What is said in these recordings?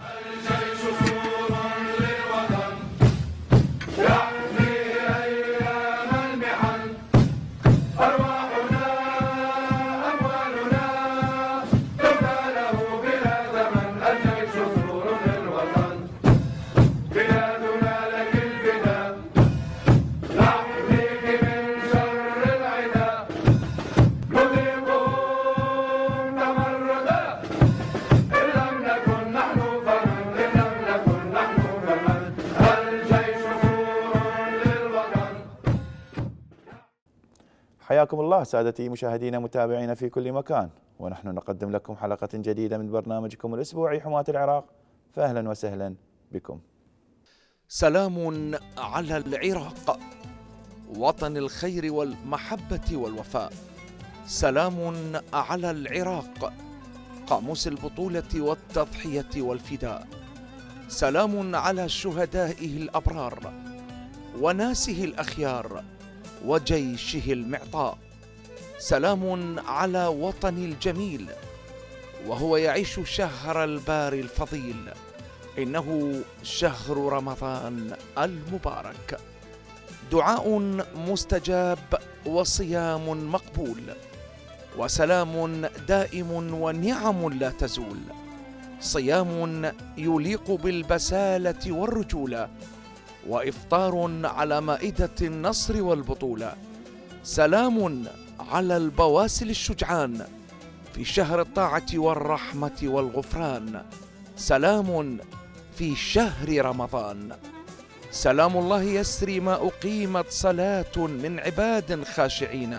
Hallelujah. سادتي مشاهدينا متابعينا في كل مكان ونحن نقدم لكم حلقة جديدة من برنامجكم الأسبوعي حماة العراق فأهلا وسهلا بكم سلام على العراق وطن الخير والمحبة والوفاء سلام على العراق قاموس البطولة والتضحية والفداء سلام على شهدائه الأبرار وناسه الأخيار وجيشه المعطاء سلام على وطني الجميل وهو يعيش شهر البار الفضيل انه شهر رمضان المبارك دعاء مستجاب وصيام مقبول وسلام دائم ونعم لا تزول صيام يليق بالبساله والرجوله وافطار على مائده النصر والبطوله سلام على البواسل الشجعان في شهر الطاعة والرحمة والغفران سلام في شهر رمضان سلام الله يسري ما أقيمت صلاة من عباد خاشعين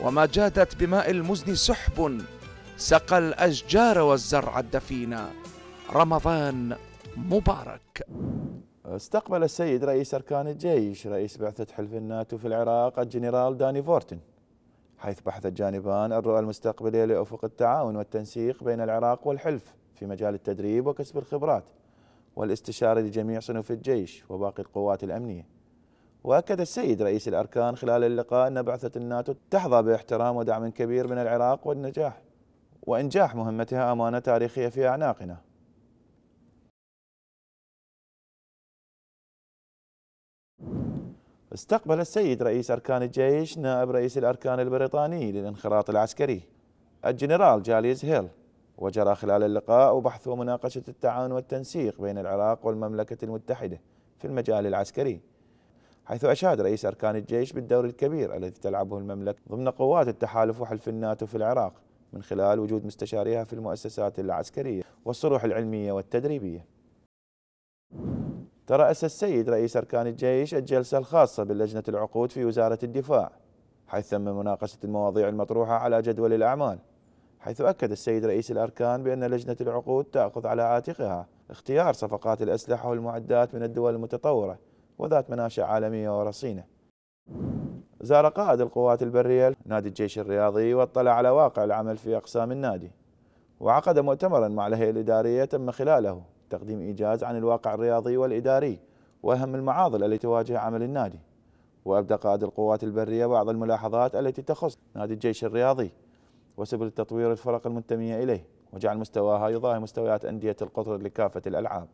وما جادت بماء المزن سحب سقى الأشجار والزرع الدفينا رمضان مبارك استقبل السيد رئيس أركان الجيش رئيس بعثة حلف الناتو في العراق الجنرال داني فورتن حيث بحث الجانبان الرؤى المستقبلية لأفق التعاون والتنسيق بين العراق والحلف في مجال التدريب وكسب الخبرات والاستشارة لجميع صنوف الجيش وباقي القوات الأمنية وأكد السيد رئيس الأركان خلال اللقاء أن بعثة الناتو تحظى باحترام ودعم كبير من العراق والنجاح وإنجاح مهمتها أمانة تاريخية في أعناقنا استقبل السيد رئيس أركان الجيش نائب رئيس الأركان البريطاني للانخراط العسكري الجنرال جاليز هيل وجرى خلال اللقاء بحث ومناقشة التعاون والتنسيق بين العراق والمملكة المتحدة في المجال العسكري حيث أشاد رئيس أركان الجيش بالدور الكبير الذي تلعبه المملكة ضمن قوات التحالف وحلف الناتو في العراق من خلال وجود مستشاريها في المؤسسات العسكرية والصروح العلمية والتدريبية ترأس السيد رئيس أركان الجيش الجلسة الخاصة باللجنة العقود في وزارة الدفاع حيث تم مناقشة المواضيع المطروحة على جدول الأعمال حيث أكد السيد رئيس الأركان بأن لجنة العقود تأخذ على عاتقها اختيار صفقات الأسلحة والمعدات من الدول المتطورة وذات مناشئ عالمية ورصينة زار قائد القوات البرية نادي الجيش الرياضي واطلع على واقع العمل في أقسام النادي وعقد مؤتمرا مع الهيئة الإدارية تم خلاله تقديم إيجاز عن الواقع الرياضي والإداري وأهم المعاضل التي تواجه عمل النادي وأبدى قائد القوات البرية بعض الملاحظات التي تخص نادي الجيش الرياضي وسبل تطوير الفرق المنتمية إليه وجعل مستواها يضاهي مستويات أندية القطر لكافة الألعاب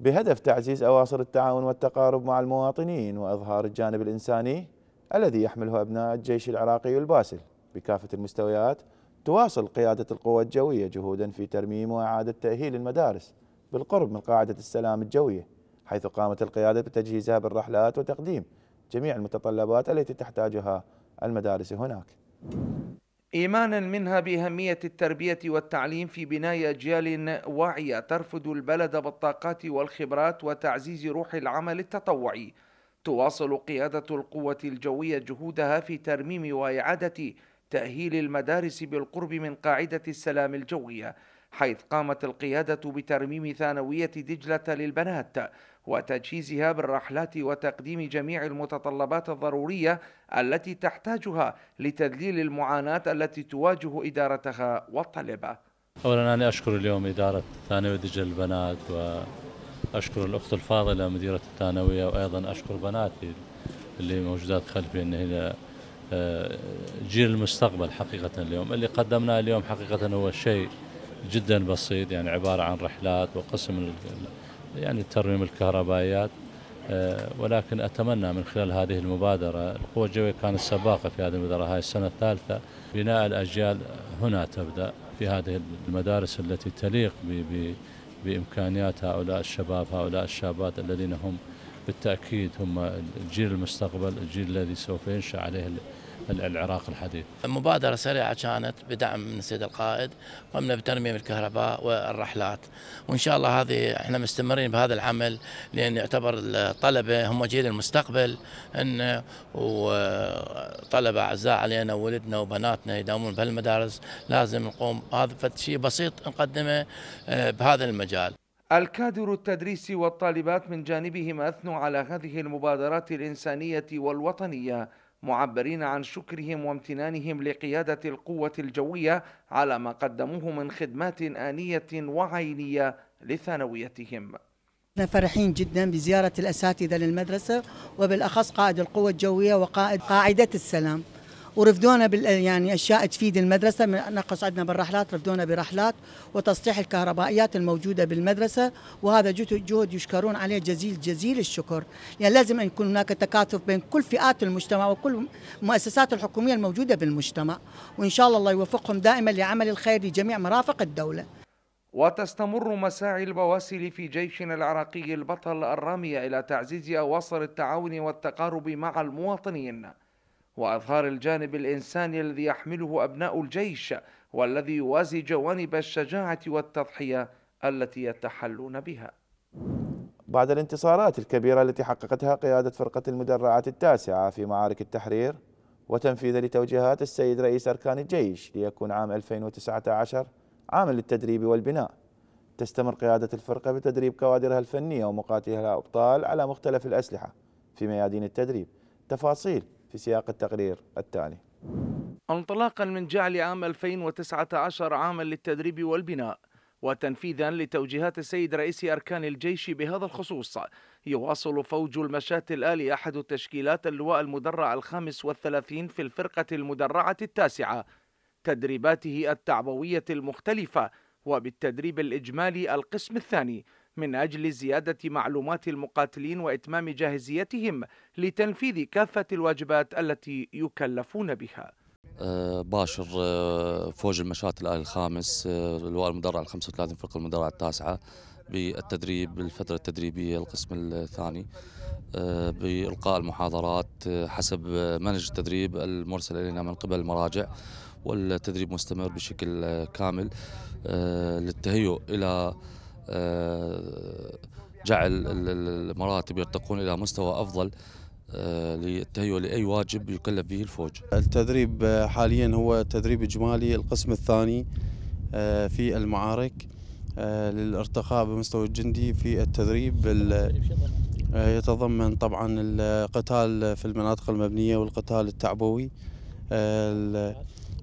بهدف تعزيز أواصر التعاون والتقارب مع المواطنين وإظهار الجانب الإنساني الذي يحمله أبناء الجيش العراقي الباسل بكافة المستويات تواصل قيادة القوى الجوية جهودا في ترميم وإعادة تأهيل المدارس بالقرب من قاعدة السلام الجوية حيث قامت القيادة بتجهيزها بالرحلات وتقديم جميع المتطلبات التي تحتاجها المدارس هناك إيمانا منها بأهمية التربية والتعليم في بناء أجيال واعية ترفد البلد بالطاقات والخبرات وتعزيز روح العمل التطوعي تواصل قيادة القوة الجوية جهودها في ترميم وإعادة تأهيل المدارس بالقرب من قاعدة السلام الجوية حيث قامت القيادة بترميم ثانوية دجلة للبنات وتجهيزها بالرحلات وتقديم جميع المتطلبات الضرورية التي تحتاجها لتذليل المعاناة التي تواجه إدارتها والطلبة أولا أنا أشكر اليوم إدارة ثانوية دجلة للبنات وأشكر الأخت الفاضلة مديرة الثانوية وأيضا أشكر بناتي اللي موجودات خلفي أن هي جيل المستقبل حقيقة اليوم اللي قدمناه اليوم حقيقة هو شيء جدا بسيط يعني عبارة عن رحلات وقسم يعني ترميم الكهربائيات آه، ولكن أتمنى من خلال هذه المبادرة القوة الجوية كانت سباقة في هذه المبادرة هاي السنة الثالثة بناء الأجيال هنا تبدأ في هذه المدارس التي تليق بإمكانيات هؤلاء الشباب هؤلاء الشابات الذين هم بالتأكيد هم جيل المستقبل الجيل الذي سوف ينشأ عليه العراق الحديث مبادرة سريعة كانت بدعم من السيد القائد قمنا بترميم الكهرباء والرحلات وإن شاء الله هذه احنا مستمرين بهذا العمل لأن يعتبر الطلبة هم جيل المستقبل أن وطلبة أعزاء علينا ولدنا وبناتنا يداومون بهالمدارس لازم نقوم هذا شيء بسيط نقدمه آه، بهذا المجال الكادر التدريسي والطالبات من جانبهم أثنوا على هذه المبادرات الإنسانية والوطنية معبرين عن شكرهم وامتنانهم لقيادة القوة الجوية على ما قدموه من خدمات آنية وعينية لثانويتهم نحن فرحين جدا بزيارة الأساتذة للمدرسة وبالأخص قائد القوة الجوية وقائد قاعدة السلام ورفدونا بال يعني اشياء تفيد المدرسه نقص عندنا بالرحلات رفدونا برحلات وتصليح الكهربائيات الموجوده بالمدرسه وهذا جهد يشكرون عليه جزيل جزيل الشكر يعني لازم ان يكون هناك تكاتف بين كل فئات المجتمع وكل المؤسسات الحكوميه الموجوده بالمجتمع وان شاء الله الله يوفقهم دائما لعمل الخير لجميع مرافق الدوله وتستمر مساعي البواسل في جيشنا العراقي البطل الرامية إلى تعزيز أواصر التعاون والتقارب مع المواطنين واظهار الجانب الانساني الذي يحمله ابناء الجيش والذي يوازي جوانب الشجاعه والتضحيه التي يتحلون بها. بعد الانتصارات الكبيره التي حققتها قياده فرقه المدرعات التاسعه في معارك التحرير وتنفيذا لتوجيهات السيد رئيس أركان الجيش ليكون عام 2019 عاما للتدريب والبناء تستمر قيادة الفرقة بتدريب كوادرها الفنية ومقاتلها الأبطال على مختلف الأسلحة في ميادين التدريب تفاصيل في سياق التقرير التالي انطلاقا من جعل عام 2019 عاما للتدريب والبناء وتنفيذا لتوجيهات السيد رئيس أركان الجيش بهذا الخصوص يواصل فوج المشاة الآلي أحد تشكيلات اللواء المدرع الخامس والثلاثين في الفرقة المدرعة التاسعة تدريباته التعبوية المختلفة وبالتدريب الإجمالي القسم الثاني من أجل زيادة معلومات المقاتلين وإتمام جاهزيتهم لتنفيذ كافة الواجبات التي يكلفون بها أه، باشر أه، فوج المشات الآل الخامس اللواء أه، المدرع ال 35 فرقة المدرع التاسعة بالتدريب بالفترة التدريبية القسم الثاني بإلقاء المحاضرات حسب منهج التدريب المرسل إلينا من قبل المراجع والتدريب مستمر بشكل كامل للتهيؤ إلى آه، جعل المراتب يرتقون إلى مستوى أفضل آه، للتهيؤ لأي واجب يكلف به الفوج التدريب آه، حاليا هو تدريب إجمالي القسم الثاني في المعارك للارتقاء بمستوى الجندي في التدريب يتضمن طبعا القتال في المناطق المبنية والقتال التعبوي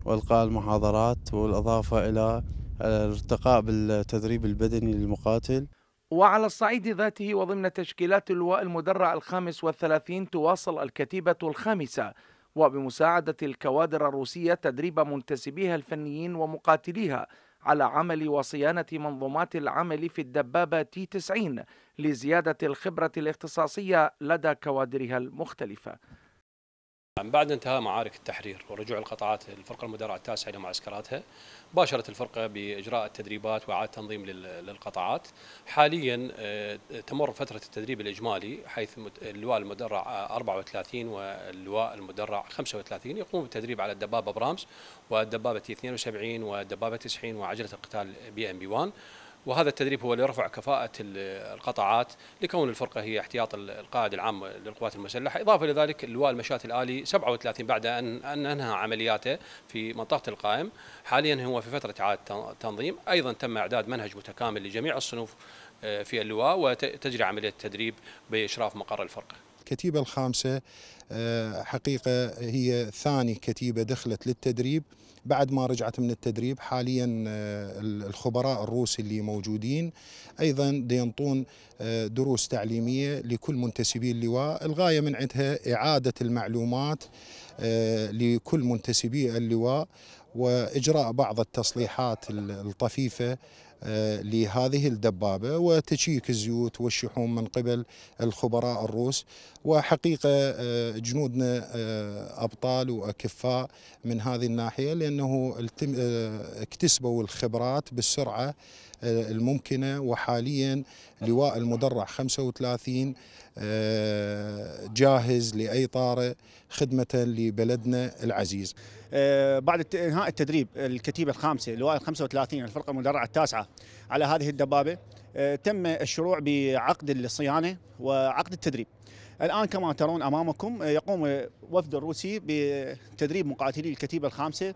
والقاء المحاضرات والإضافة إلى الارتقاء بالتدريب البدني للمقاتل وعلى الصعيد ذاته وضمن تشكيلات اللواء المدرع الخامس والثلاثين تواصل الكتيبة الخامسة وبمساعدة الكوادر الروسية تدريب منتسبيها الفنيين ومقاتليها على عمل وصيانة منظومات العمل في الدبابة تي 90 لزيادة الخبرة الاختصاصية لدى كوادرها المختلفة بعد انتهاء معارك التحرير ورجوع القطاعات الفرقة المدرعة التاسعة إلى معسكراتها باشرت الفرقة بإجراء التدريبات وإعادة تنظيم للقطاعات حاليا آه، تمر فترة التدريب الإجمالي حيث اللواء المدرع 34 واللواء المدرع 35 يقوم بالتدريب على الدبابة برامس والدبابة 72 والدبابة 90 وعجلة القتال بي ام بي 1 وهذا التدريب هو لرفع كفاءة القطاعات لكون الفرقة هي احتياط القائد العام للقوات المسلحة إضافة لذلك اللواء المشاة الآلي 37 بعد أن أنهى عملياته في منطقة القائم حاليا هو في فترة إعادة تنظيم أيضا تم إعداد منهج متكامل لجميع الصنوف آه، في اللواء وتجري عملية التدريب بإشراف مقر الفرقة الكتيبة الخامسة آه، حقيقة هي ثاني كتيبة دخلت للتدريب بعد ما رجعت من التدريب حاليا آه، الخبراء الروس اللي موجودين ايضا ينطون آه، دروس تعليميه لكل منتسبي اللواء الغايه من عندها اعاده المعلومات لكل منتسبي اللواء واجراء بعض التصليحات الطفيفه لهذه الدبابة وتشيك الزيوت والشحوم من قبل الخبراء الروس وحقيقة آه، جنودنا آه، أبطال وأكفاء من هذه الناحية لأنه آه، اكتسبوا الخبرات بالسرعة الممكنة وحاليا لواء المدرع 35 آه، جاهز لأي طارئ خدمة لبلدنا العزيز آه، بعد انهاء التدريب الكتيبة الخامسة لواء 35 الفرقة المدرعة التاسعة على هذه الدبابة آه، تم الشروع بعقد الصيانة وعقد التدريب الآن كما ترون أمامكم آه، يقوم وفد الروسي بتدريب مقاتلي الكتيبة الخامسة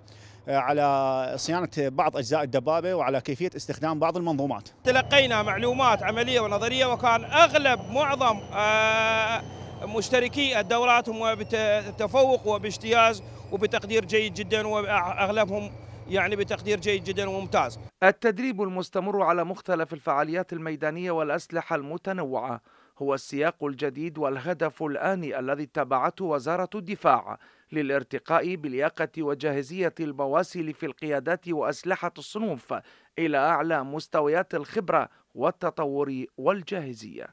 آه، على صيانة بعض أجزاء الدبابة وعلى كيفية استخدام بعض المنظومات تلقينا معلومات عملية ونظرية وكان أغلب معظم آه، مشتركي الدورات هم بتفوق وباجتياز وبتقدير جيد جدا وأغلبهم يعني بتقدير جيد جدا وممتاز التدريب المستمر على مختلف الفعاليات الميدانية والأسلحة المتنوعة هو السياق الجديد والهدف الآني الذي اتبعته وزارة الدفاع للارتقاء بلياقة وجاهزية البواسل في القيادات وأسلحة الصنوف إلى أعلى مستويات الخبرة والتطور والجاهزية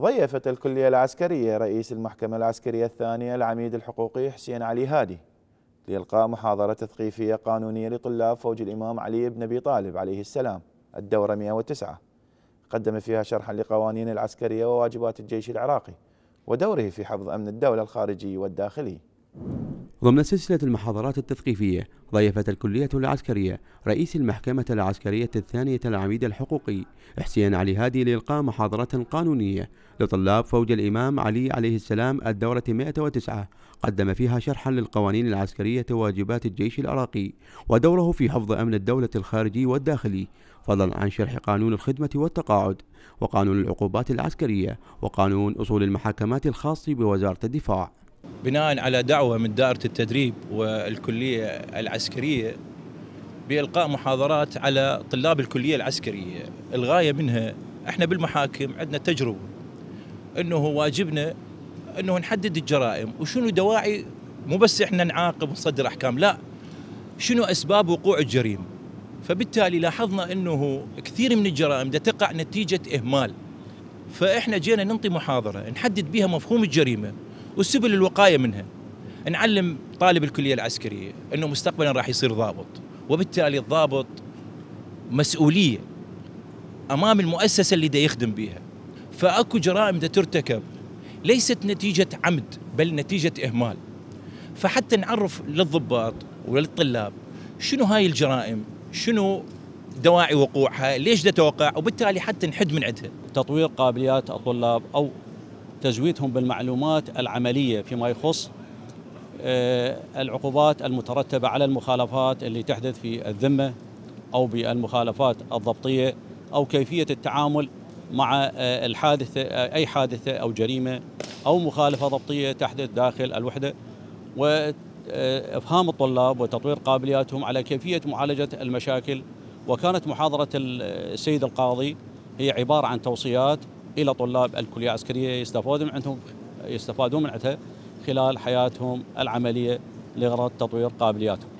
ضيفت الكلية العسكرية رئيس المحكمة العسكرية الثانية العميد الحقوقي حسين علي هادي لإلقاء محاضرة تثقيفية قانونية لطلاب فوج الإمام علي بن أبي طالب عليه السلام الدورة 109 قدم فيها شرحا لقوانين العسكرية وواجبات الجيش العراقي ودوره في حفظ أمن الدولة الخارجي والداخلي ضمن سلسلة المحاضرات التثقيفية ضيفت الكلية العسكرية رئيس المحكمة العسكرية الثانية العميد الحقوقي حسين علي هادي لإلقاء محاضرة قانونية لطلاب فوج الإمام علي عليه السلام الدورة 109 قدم فيها شرحا للقوانين العسكرية وواجبات الجيش العراقي ودوره في حفظ أمن الدولة الخارجي والداخلي فضلا عن شرح قانون الخدمة والتقاعد وقانون العقوبات العسكرية وقانون أصول المحاكمات الخاص بوزارة الدفاع بناء على دعوة من دائرة التدريب والكلية العسكرية بإلقاء محاضرات على طلاب الكلية العسكرية الغاية منها احنا بالمحاكم عندنا تجربة انه واجبنا انه نحدد الجرائم وشنو دواعي مو بس احنا نعاقب ونصدر احكام لا شنو اسباب وقوع الجريمه فبالتالي لاحظنا انه كثير من الجرائم تقع نتيجه اهمال فاحنا جينا ننطي محاضره نحدد بها مفهوم الجريمه وسبل الوقايه منها نعلم طالب الكليه العسكريه انه مستقبلا راح يصير ضابط وبالتالي الضابط مسؤوليه امام المؤسسه اللي دا يخدم بيها فاكو جرائم دا ترتكب ليست نتيجه عمد بل نتيجه اهمال فحتى نعرف للضباط وللطلاب شنو هاي الجرائم شنو دواعي وقوعها ليش دا توقع وبالتالي حتى نحد من عندها تطوير قابليات الطلاب او تزويدهم بالمعلومات العمليه فيما يخص آه، العقوبات المترتبه على المخالفات اللي تحدث في الذمه او بالمخالفات الضبطيه او كيفيه التعامل مع آه، الحادثه آه، اي حادثه او جريمه او مخالفه ضبطيه تحدث داخل الوحده وافهام الطلاب وتطوير قابلياتهم على كيفيه معالجه المشاكل وكانت محاضره السيد القاضي هي عباره عن توصيات الى طلاب الكليه العسكريه يستفادون من عندهم يستفادون من عندها خلال حياتهم العمليه لغرض تطوير قابلياتهم.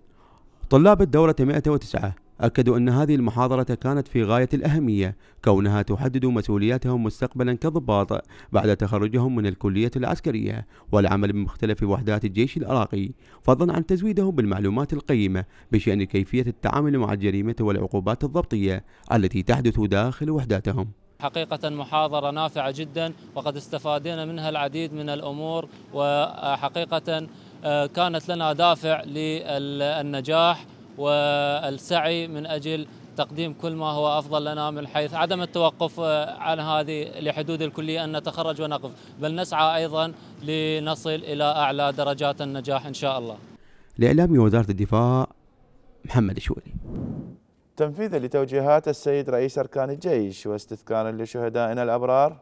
طلاب الدوره 109 أكدوا أن هذه المحاضرة كانت في غاية الأهمية كونها تحدد مسؤولياتهم مستقبلا كضباط بعد تخرجهم من الكلية العسكرية والعمل بمختلف وحدات الجيش العراقي فضلا عن تزويدهم بالمعلومات القيمة بشأن كيفية التعامل مع الجريمة والعقوبات الضبطية التي تحدث داخل وحداتهم حقيقة محاضرة نافعة جدا وقد استفادنا منها العديد من الأمور وحقيقة آه، كانت لنا دافع للنجاح والسعي من أجل تقديم كل ما هو افضل لنا من حيث عدم التوقف آه، عن هذه لحدود الكليه ان نتخرج ونقف، بل نسعى ايضا لنصل الى اعلى درجات النجاح ان شاء الله. لإعلام وزاره الدفاع محمد الشوري. تنفيذا لتوجيهات السيد رئيس أركان الجيش واستذكارا لشهدائنا الأبرار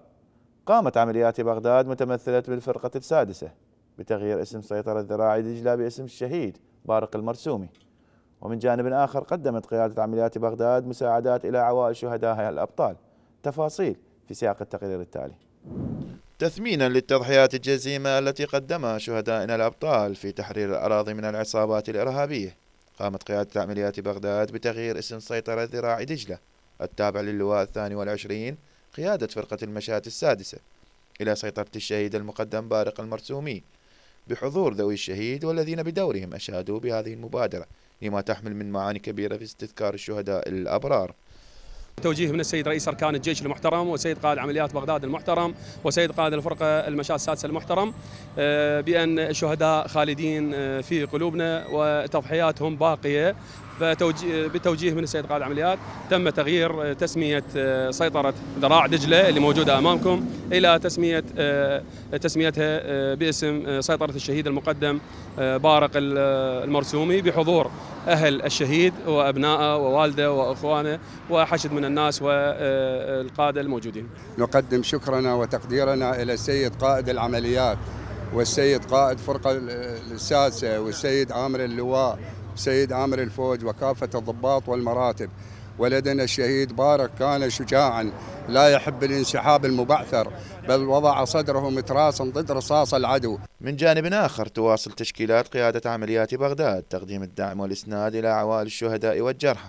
قامت عمليات بغداد متمثلة بالفرقة السادسة بتغيير اسم سيطرة ذراعي دجلة باسم الشهيد بارق المرسومي ومن جانب آخر قدمت قيادة عمليات بغداد مساعدات إلى عوائل شهدائها الأبطال تفاصيل في سياق التقرير التالي تثمينا للتضحيات الجزيمة التي قدمها شهدائنا الأبطال في تحرير الأراضي من العصابات الإرهابية قامت قيادة عمليات بغداد بتغيير اسم سيطرة ذراع دجلة التابع للواء الثاني والعشرين قيادة فرقة المشاة السادسة إلى سيطرة الشهيد المقدم بارق المرسومي بحضور ذوي الشهيد والذين بدورهم أشادوا بهذه المبادرة لما تحمل من معاني كبيرة في استذكار الشهداء الأبرار توجيه من السيد رئيس أركان الجيش المحترم وسيد قائد عمليات بغداد المحترم وسيد قائد الفرقة المشاة السادسة المحترم آه، بأن الشهداء خالدين آه، في قلوبنا وتضحياتهم باقية بتوجيه من السيد قائد العمليات تم تغيير تسميه آه، سيطره ذراع دجله اللي موجوده امامكم الى تسميه آه، تسميتها آه، باسم سيطره الشهيد المقدم بارق المرسومي بحضور اهل الشهيد وابنائه ووالده واخوانه وحشد من الناس والقاده الموجودين. نقدم شكرنا وتقديرنا الى السيد قائد العمليات والسيد قائد فرقه السادسه والسيد عامر اللواء سيد عامر الفوج وكافة الضباط والمراتب ولدنا الشهيد بارك كان شجاعا لا يحب الانسحاب المبعثر بل وضع صدره متراسا ضد رصاص العدو من جانب آخر تواصل تشكيلات قيادة عمليات بغداد تقديم الدعم والإسناد إلى عوائل الشهداء والجرحى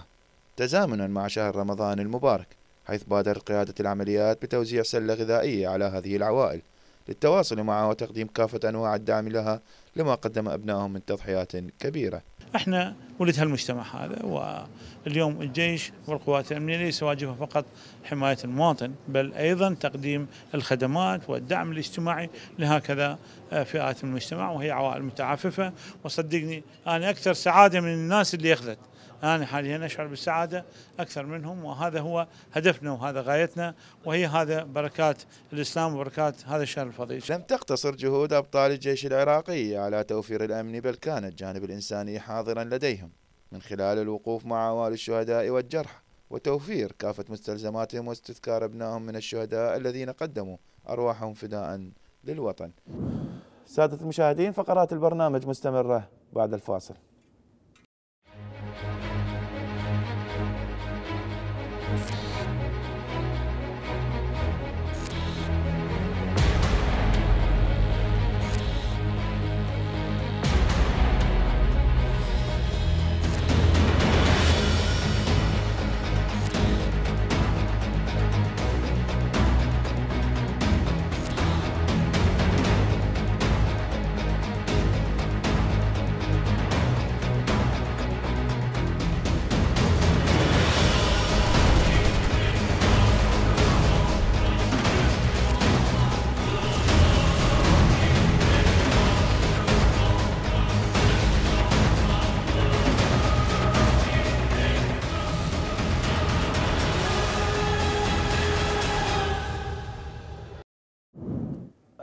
تزامنا مع شهر رمضان المبارك حيث بادرت قيادة العمليات بتوزيع سلة غذائية على هذه العوائل للتواصل معها وتقديم كافة أنواع الدعم لها لما قدم أبنائهم من تضحيات كبيرة احنا ولد هالمجتمع هذا واليوم الجيش والقوات الامنيه ليس واجبها فقط حمايه المواطن بل ايضا تقديم الخدمات والدعم الاجتماعي لهكذا آه، فئات المجتمع وهي عوائل متعففه وصدقني انا اكثر سعاده من الناس اللي اخذت أنا حاليا أشعر بالسعادة أكثر منهم وهذا هو هدفنا وهذا غايتنا وهي هذا بركات الإسلام وبركات هذا الشهر الفضيل لم تقتصر جهود أبطال الجيش العراقي على توفير الأمن بل كان الجانب الإنساني حاضرا لديهم من خلال الوقوف مع أوائل الشهداء والجرحى وتوفير كافة مستلزماتهم واستذكار أبنائهم من الشهداء الذين قدموا أرواحهم فداء للوطن سادة المشاهدين فقرات البرنامج مستمرة بعد الفاصل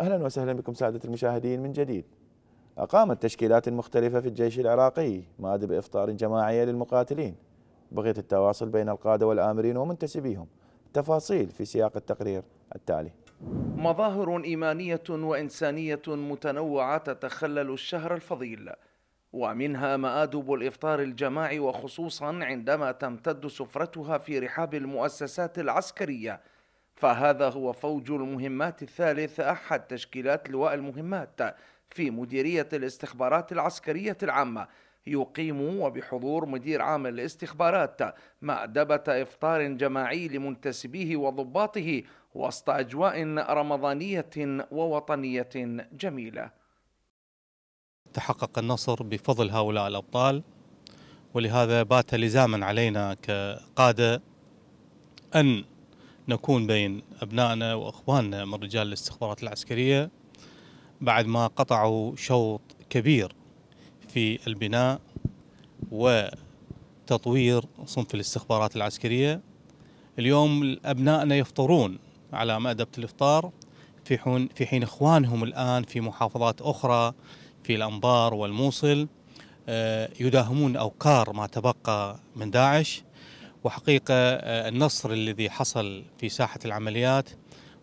أهلا وسهلا بكم سادة المشاهدين من جديد أقامت تشكيلات مختلفة في الجيش العراقي ماد بإفطار جماعيه للمقاتلين بغية التواصل بين القادة والآمرين ومنتسبيهم تفاصيل في سياق التقرير التالي مظاهر إيمانية وإنسانية متنوعة تتخلل الشهر الفضيل ومنها مآدب الإفطار الجماعي وخصوصا عندما تمتد سفرتها في رحاب المؤسسات العسكرية فهذا هو فوج المهمات الثالث أحد تشكيلات لواء المهمات في مديرية الاستخبارات العسكرية العامة يقيم وبحضور مدير عام الاستخبارات مأدبة إفطار جماعي لمنتسبيه وضباطه وسط أجواء رمضانية ووطنية جميلة تحقق النصر بفضل هؤلاء الأبطال ولهذا بات لزاما علينا كقادة أن نكون بين أبنائنا وأخواننا من رجال الاستخبارات العسكرية بعد ما قطعوا شوط كبير في البناء وتطوير صنف الاستخبارات العسكرية اليوم أبنائنا يفطرون على مأدبة الإفطار في حين, في حين إخوانهم الآن في محافظات أخرى في الأنبار والموصل آه، يداهمون أوكار ما تبقى من داعش وحقيقة آه، النصر الذي حصل في ساحة العمليات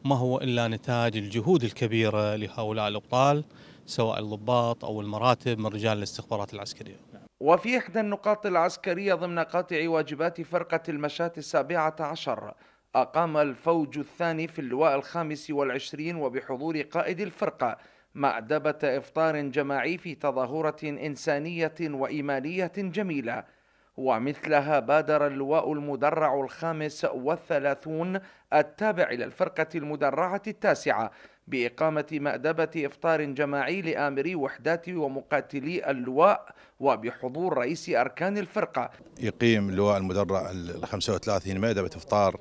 ما هو إلا نتاج الجهود الكبيرة لهؤلاء الأبطال سواء الضباط أو المراتب من رجال الاستخبارات العسكرية وفي إحدى النقاط العسكرية ضمن قاطع واجبات فرقة المشاة السابعة عشر أقام الفوج الثاني في اللواء الخامس والعشرين وبحضور قائد الفرقة مأدبة إفطار جماعي في تظاهرة إنسانية وإيمانية جميلة ومثلها بادر اللواء المدرع الخامس والثلاثون التابع للفرقة المدرعة التاسعة بإقامة مأدبة إفطار جماعي لآمري وحدات ومقاتلي اللواء وبحضور رئيس أركان الفرقة يقيم اللواء المدرع ال 35 مأدبة إفطار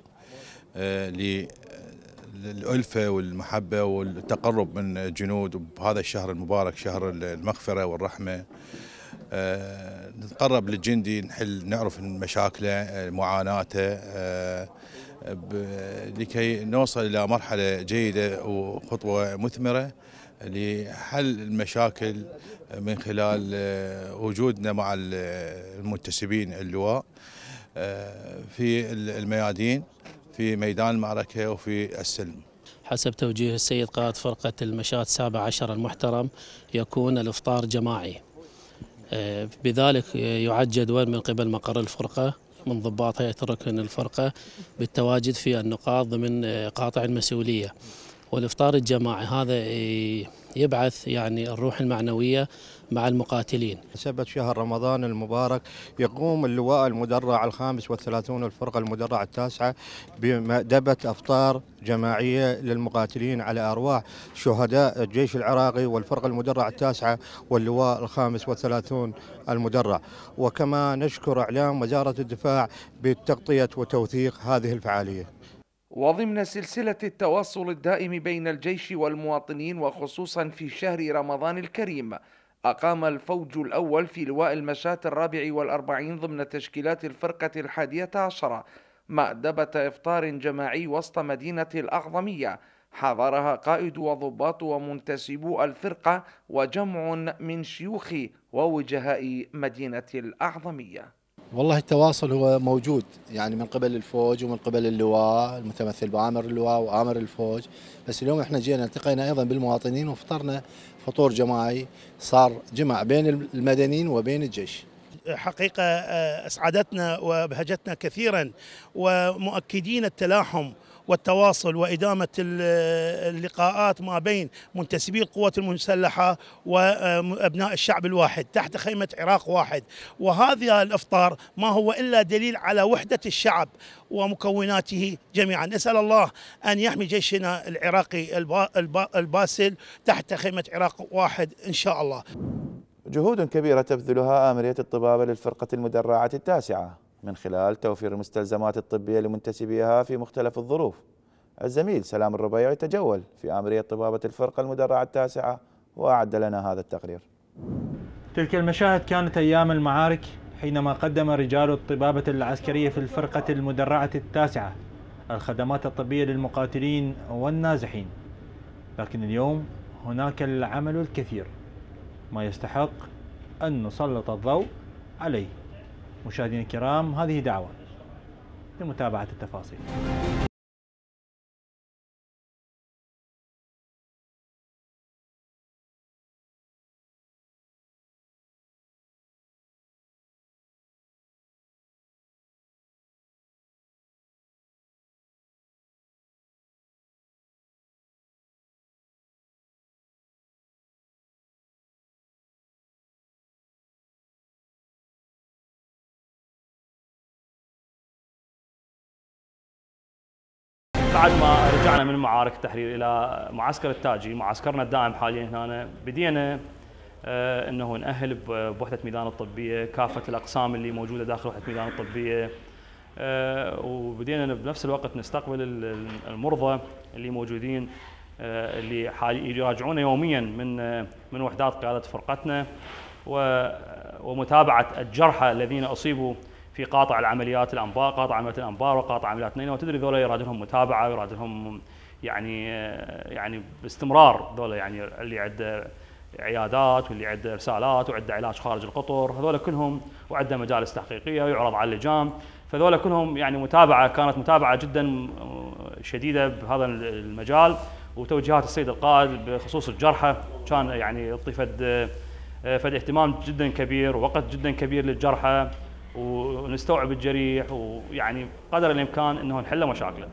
آه، للألفة والمحبة والتقرب من الجنود بهذا الشهر المبارك شهر المغفرة والرحمة آه، نتقرب للجندي نحل نعرف مشاكله آه، معاناته آه، لكي نوصل الى مرحله جيده وخطوه مثمره لحل المشاكل من خلال وجودنا مع المنتسبين اللواء في الميادين في ميدان المعركه وفي السلم. حسب توجيه السيد قائد فرقه المشاة السابع عشر المحترم يكون الافطار جماعي. بذلك يعد جدول من قبل مقر الفرقة من ضباط هيئة ركن الفرقة بالتواجد في النقاط ضمن آه، قاطع المسؤولية والإفطار الجماعي هذا آه، يبعث يعني الروح المعنوية مع المقاتلين بمناسبة شهر رمضان المبارك يقوم اللواء المدرع الخامس والثلاثون الفرقة المدرعة التاسعة بمأدبة أفطار جماعية للمقاتلين على أرواح شهداء الجيش العراقي والفرقة المدرعة التاسعة واللواء الخامس والثلاثون المدرع وكما نشكر إعلام وزارة الدفاع بتغطية وتوثيق هذه الفعالية وضمن سلسلة التواصل الدائم بين الجيش والمواطنين وخصوصا في شهر رمضان الكريم أقام الفوج الأول في لواء المشاة الرابع والأربعين ضمن تشكيلات الفرقة الحادية عشرة مأدبة إفطار جماعي وسط مدينة الأعظمية حضرها قائد وضباط ومنتسبو الفرقة وجمع من شيوخ ووجهاء مدينة الأعظمية والله التواصل هو موجود يعني من قبل الفوج ومن قبل اللواء المتمثل بآمر اللواء وآمر الفوج بس اليوم احنا جينا التقينا ايضا بالمواطنين وفطرنا فطور جماعي صار جمع بين المدنيين وبين الجيش حقيقة آه، أسعدتنا وأبهجتنا كثيرا ومؤكدين التلاحم والتواصل وإدامة اللقاءات ما بين منتسبي القوات المسلحة وأبناء الشعب الواحد تحت خيمة عراق واحد وهذا الإفطار ما هو إلا دليل على وحدة الشعب ومكوناته جميعا نسأل الله أن يحمي جيشنا العراقي الباسل تحت خيمة عراق واحد إن شاء الله جهود كبيرة تبذلها آمرية الطبابة للفرقة المدرعة التاسعة من خلال توفير المستلزمات الطبية لمنتسبيها في مختلف الظروف الزميل سلام الربيعي تجول في آمرية طبابة الفرقة المدرعة التاسعة وأعد لنا هذا التقرير تلك المشاهد كانت أيام المعارك حينما قدم رجال الطبابة العسكرية في الفرقة المدرعة التاسعة الخدمات الطبية للمقاتلين والنازحين لكن اليوم هناك العمل الكثير ما يستحق أن نسلط الضوء عليه مشاهدينا الكرام هذه دعوة لمتابعة التفاصيل بعد ما رجعنا من معارك التحرير الى معسكر التاجي معسكرنا الدائم حاليا هنا بدينا آه، انه ناهل بوحده ميدان الطبيه كافه الاقسام اللي موجوده داخل وحده ميدان الطبيه آه، وبدينا بنفس الوقت نستقبل المرضى اللي موجودين آه، اللي يراجعونا يوميا من من وحدات قياده فرقتنا ومتابعه الجرحى الذين اصيبوا في قاطع العمليات الانباء قاطع عمليات الانبار وقاطع عمليات نينوى تدري ذولا يراد لهم متابعه ويراد لهم يعني يعني باستمرار ذولا يعني اللي عنده عيادات واللي عنده رسالات وعنده علاج خارج القطر هذول كلهم وعنده مجالس تحقيقيه ويعرض على اللجام فذولا كلهم يعني متابعه كانت متابعه جدا شديده بهذا المجال وتوجيهات السيد القائد بخصوص الجرحى كان يعني فد فد اهتمام جدا كبير ووقت جدا كبير للجرحى ونستوعب الجريح ويعني قدر الامكان انه نحل مشاكله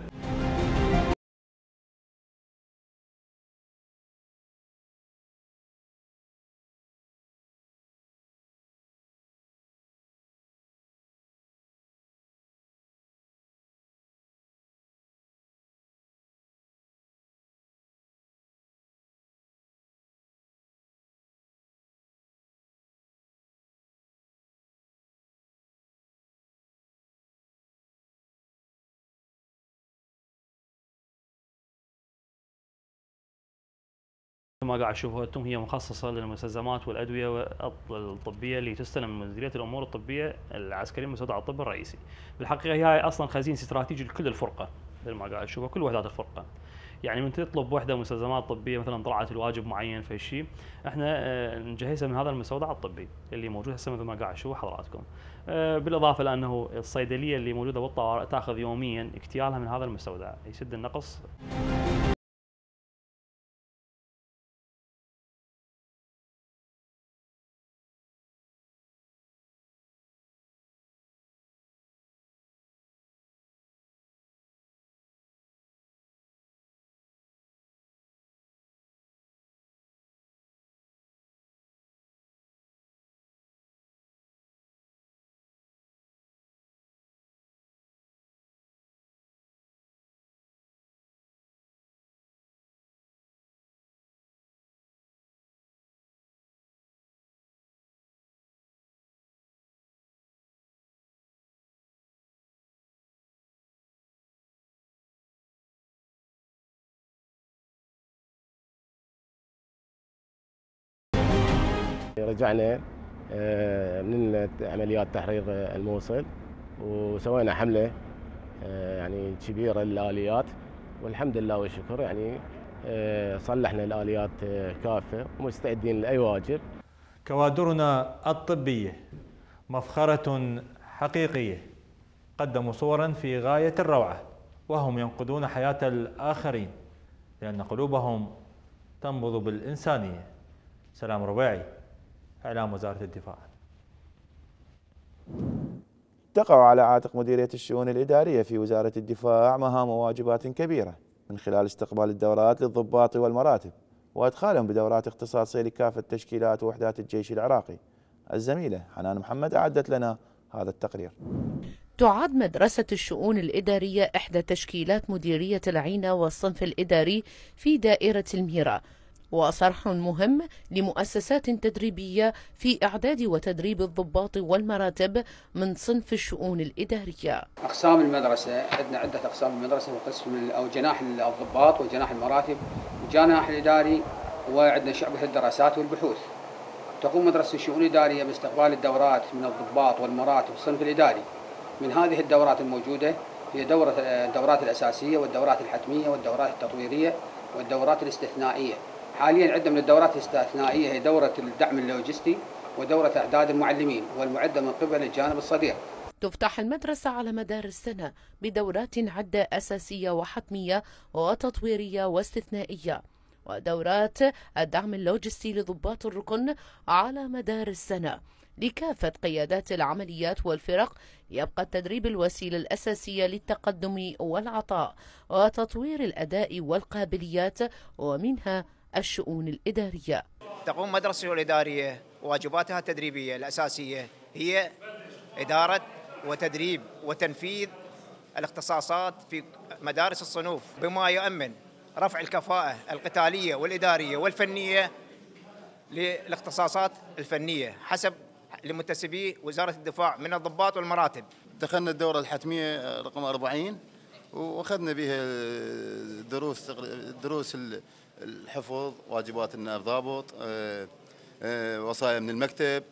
ما قاعد اشوفها انتم هي مخصصه للمستلزمات والادويه الطبيه اللي تستلم من مديريه الامور الطبيه العسكريه المستودع الطب الرئيسي. بالحقيقه هي اصلا خزين استراتيجي لكل الفرقه مثل ما قاعد اشوفها كل وحدات الفرقه. يعني من تطلب وحده مستلزمات طبيه مثلا طلعت الواجب معين في شيء احنا آه، نجهزها من هذا المستودع الطبي اللي موجود هسه مثل ما قاعد تشوفوا حضراتكم آه، بالاضافه لانه الصيدليه اللي موجوده بالطوارئ تاخذ يوميا اكتيالها من هذا المستودع يسد النقص رجعنا آه، من عمليات تحرير الموصل وسوينا حملة آه، يعني كبيرة للآليات والحمد لله والشكر يعني آه، صلحنا الآليات كافة ومستعدين لأي واجب كوادرنا الطبية مفخرة حقيقية قدموا صورا في غاية الروعة وهم ينقذون حياة الآخرين لأن قلوبهم تنبض بالإنسانية سلام ربيعي إعلام وزارة الدفاع تقع على عاتق مديرية الشؤون الإدارية في وزارة الدفاع مهام وواجبات كبيرة من خلال استقبال الدورات للضباط والمراتب وإدخالهم بدورات اختصاصية لكافة تشكيلات ووحدات الجيش العراقي الزميلة حنان محمد أعدت لنا هذا التقرير تعد مدرسة الشؤون الإدارية إحدى تشكيلات مديرية العينة والصنف الإداري في دائرة الميرة وصرح مهم لمؤسسات تدريبية في إعداد وتدريب الضباط والمراتب من صنف الشؤون الإدارية أقسام المدرسة عندنا عدة أقسام المدرسة وقسم أو جناح الضباط وجناح المراتب وجناح الإداري وعندنا شعبة الدراسات والبحوث تقوم مدرسة الشؤون الإدارية باستقبال الدورات من الضباط والمراتب الصنف الإداري من هذه الدورات الموجودة هي دورة الدورات الأساسية والدورات الحتمية والدورات التطويرية والدورات الاستثنائية حاليا عندنا من الدورات الاستثنائيه هي دوره الدعم اللوجستي ودوره اعداد المعلمين والمعده من قبل الجانب الصديق تفتح المدرسة على مدار السنة بدورات عدة أساسية وحتمية وتطويرية واستثنائية ودورات الدعم اللوجستي لضباط الركن على مدار السنة لكافة قيادات العمليات والفرق يبقى التدريب الوسيلة الأساسية للتقدم والعطاء وتطوير الأداء والقابليات ومنها الشؤون الإدارية تقوم مدرسة الإدارية واجباتها التدريبية الأساسية هي إدارة وتدريب وتنفيذ الاختصاصات في مدارس الصنوف بما يؤمن رفع الكفاءة القتالية والإدارية والفنية للاختصاصات الفنية حسب لمنتسبي وزارة الدفاع من الضباط والمراتب دخلنا الدورة الحتمية رقم 40 واخذنا بها الدروس الدروس الحفظ واجبات النائب ضابط آه، آه، وصايا من المكتب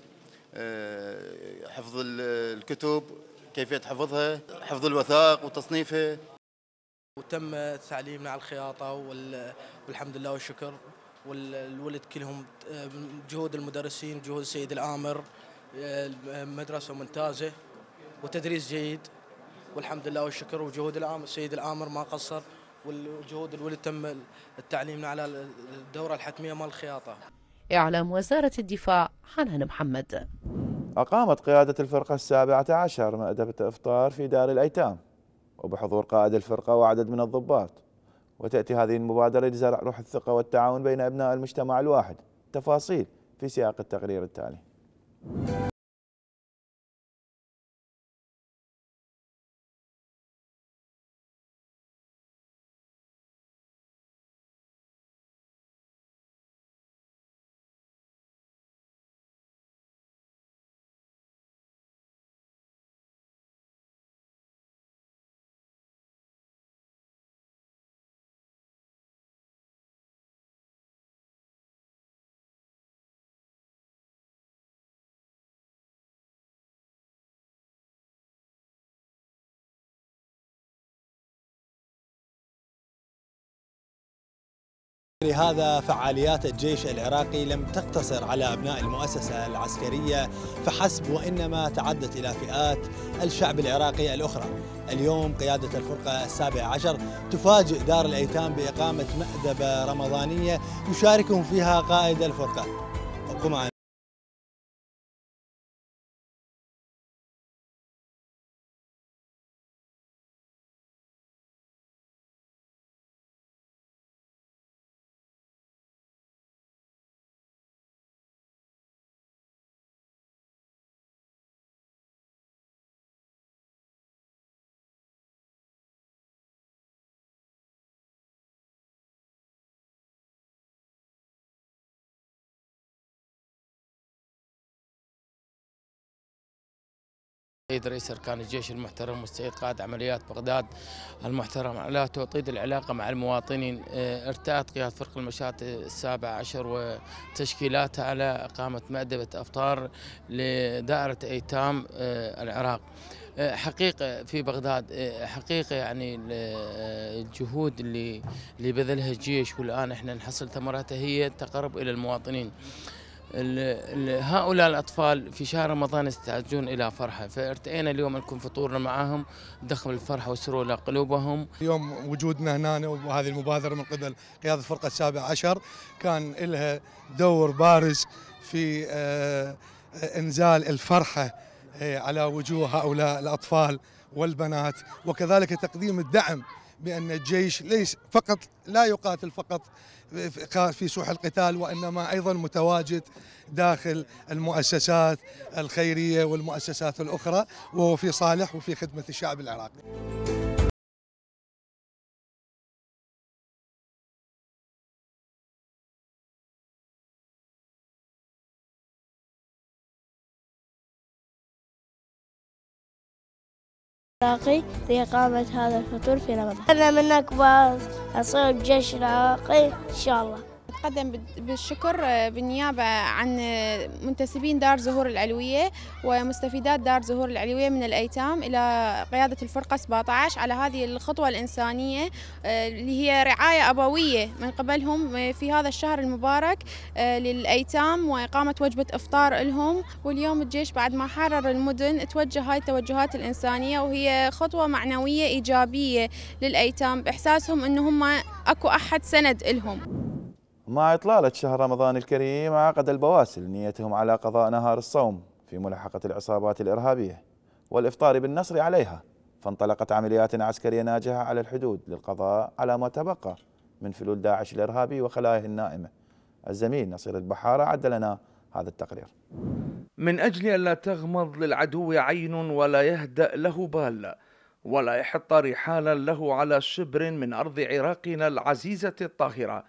آه، حفظ الكتب كيفية حفظها حفظ الوثائق وتصنيفها وتم تعليمنا على الخياطة والحمد لله والشكر والولد كلهم جهود المدرسين جهود السيد الآمر مدرسة ممتازة وتدريس جيد والحمد لله والشكر وجهود السيد الآمر ما قصر والجهود اللي تم التعليم على الدورة الحتمية مال الخياطة إعلام وزارة الدفاع حنان محمد أقامت قيادة الفرقة السابعة عشر مأدبة إفطار في دار الأيتام وبحضور قائد الفرقة وعدد من الضباط وتأتي هذه المبادرة لزرع روح الثقة والتعاون بين أبناء المجتمع الواحد تفاصيل في سياق التقرير التالي لهذا فعاليات الجيش العراقي لم تقتصر على أبناء المؤسسة العسكرية فحسب وإنما تعدت إلى فئات الشعب العراقي الأخرى اليوم قيادة الفرقة السابعة عشر تفاجئ دار الأيتام بإقامة مأدبة رمضانية يشاركهم فيها قائد الفرقة سيد رئيس أركان الجيش المحترم والسيد قائد عمليات بغداد المحترم على تعطيد العلاقة مع المواطنين آه، ارتأت قيادة فرق المشاة السابع عشر وتشكيلاتها على إقامة مأدبة أفطار لدائرة أيتام آه، العراق آه، حقيقة في بغداد حقيقة يعني الجهود اللي اللي بذلها الجيش والآن احنا نحصل ثمراتها هي التقرب إلى المواطنين هؤلاء الأطفال في شهر رمضان يستعجون إلى فرحة فارتئينا اليوم نكون فطورنا معهم دخل الفرحة والسرور إلى قلوبهم اليوم وجودنا هنا وهذه المبادرة من قبل قيادة الفرقة السابعة عشر كان لها دور بارز في آه، إنزال الفرحة آه، على وجوه هؤلاء الأطفال والبنات وكذلك تقديم الدعم بأن الجيش ليس فقط لا يقاتل فقط في سوح القتال وإنما أيضا متواجد داخل المؤسسات الخيرية والمؤسسات الأخرى وهو في صالح وفي خدمة الشعب العراقي العراقي لإقامة هذا الفطور في رمضان أنا من أكبر أصير الجيش العراقي إن شاء الله نتقدم بالشكر آه، بالنيابة عن آه، منتسبين دار زهور العلوية ومستفيدات دار زهور العلوية من الأيتام إلى قيادة الفرقة 17 على هذه الخطوة الإنسانية آه، اللي هي رعاية أبوية من قبلهم في هذا الشهر المبارك للأيتام وإقامة وجبة إفطار لهم واليوم الجيش بعد ما حرر المدن توجه هاي التوجهات الإنسانية وهي خطوة معنوية إيجابية للأيتام بإحساسهم أنهم أكو أحد سند لهم مع إطلالة شهر رمضان الكريم عقد البواسل نيتهم على قضاء نهار الصوم في ملاحقة العصابات الإرهابية والإفطار بالنصر عليها فانطلقت عمليات عسكرية ناجحة على الحدود للقضاء على ما تبقى من فلول داعش الإرهابي وخلاياه النائمة الزميل نصير البحارة عد لنا هذا التقرير من أجل أن لا تغمض للعدو عين ولا يهدأ له بال ولا يحط رحالا له على شبر من أرض عراقنا العزيزة الطاهرة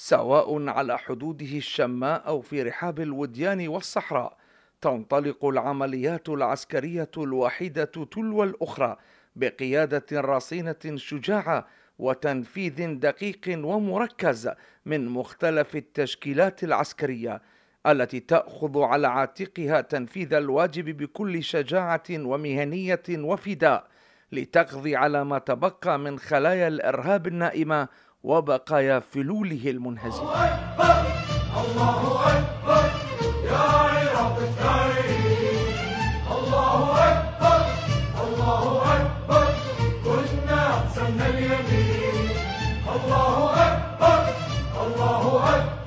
سواء على حدوده الشماء أو في رحاب الوديان والصحراء تنطلق العمليات العسكرية الواحدة تلو الأخرى بقيادة رصينة شجاعة وتنفيذ دقيق ومركز من مختلف التشكيلات العسكرية التي تأخذ على عاتقها تنفيذ الواجب بكل شجاعة ومهنية وفداء لتقضي على ما تبقى من خلايا الإرهاب النائمة وبقايا فلوله المنهزمة الله أكبر يا عراق الله أكبر الله أكبر كنا أحسن اليمين الله أكبر الله أكبر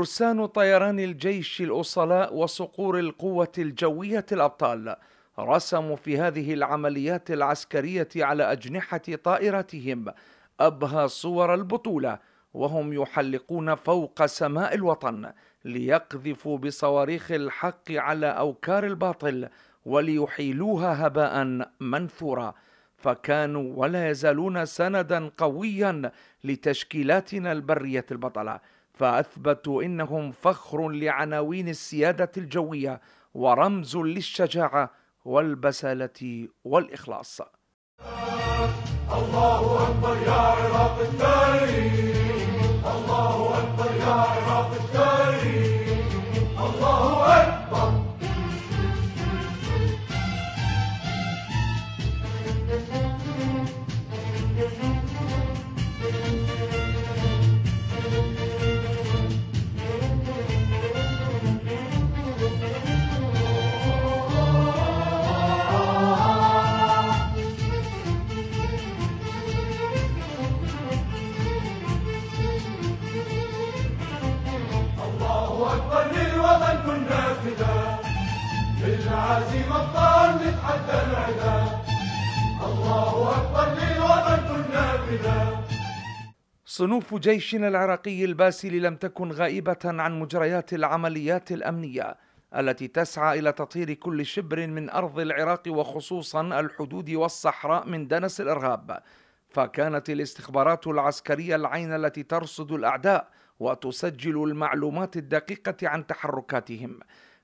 فرسان طيران الجيش الأصلاء وصقور القوة الجوية الأبطال رسموا في هذه العمليات العسكرية على أجنحة طائراتهم أبهى صور البطولة وهم يحلقون فوق سماء الوطن ليقذفوا بصواريخ الحق على أوكار الباطل وليحيلوها هباء منثورا فكانوا ولا يزالون سندا قويا لتشكيلاتنا البرية البطلة فأثبتوا إنهم فخر لعناوين السيادة الجوية ورمز للشجاعة والبسالة والإخلاص الله أكبر يا عراق التاريخ الله أكبر يا عراق التاريخ صنوف جيشنا العراقي الباسل لم تكن غائبة عن مجريات العمليات الأمنية التي تسعى إلى تطهير كل شبر من أرض العراق وخصوصا الحدود والصحراء من دنس الإرهاب فكانت الاستخبارات العسكرية العين التي ترصد الأعداء وتسجل المعلومات الدقيقة عن تحركاتهم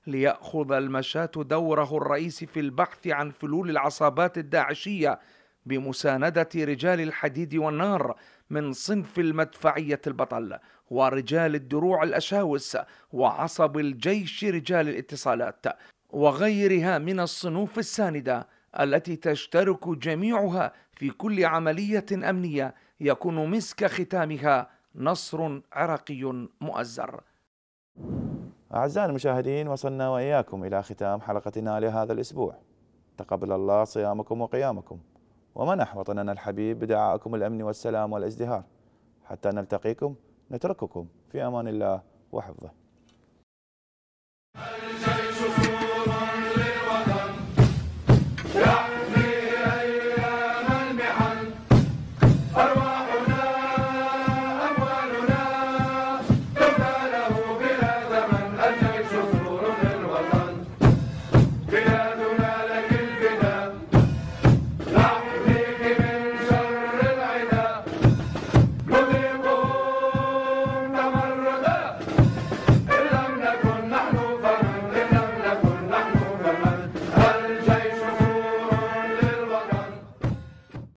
ليأخذ المشاة دوره الرئيسي في البحث عن فلول العصابات الداعشية بمساندة رجال الحديد والنار من صنف المدفعية البطل ورجال الدروع الأشاوس وعصب الجيش رجال الاتصالات وغيرها من الصنوف الساندة التي تشترك جميعها في كل عملية أمنية يكون مسك ختامها نصر عراقي مؤزر أعزائي المشاهدين وصلنا وإياكم إلى ختام حلقتنا لهذا الأسبوع تقبل الله صيامكم وقيامكم ومنح وطننا الحبيب بدعائكم الأمن والسلام والازدهار حتى نلتقيكم نترككم في أمان الله وحفظه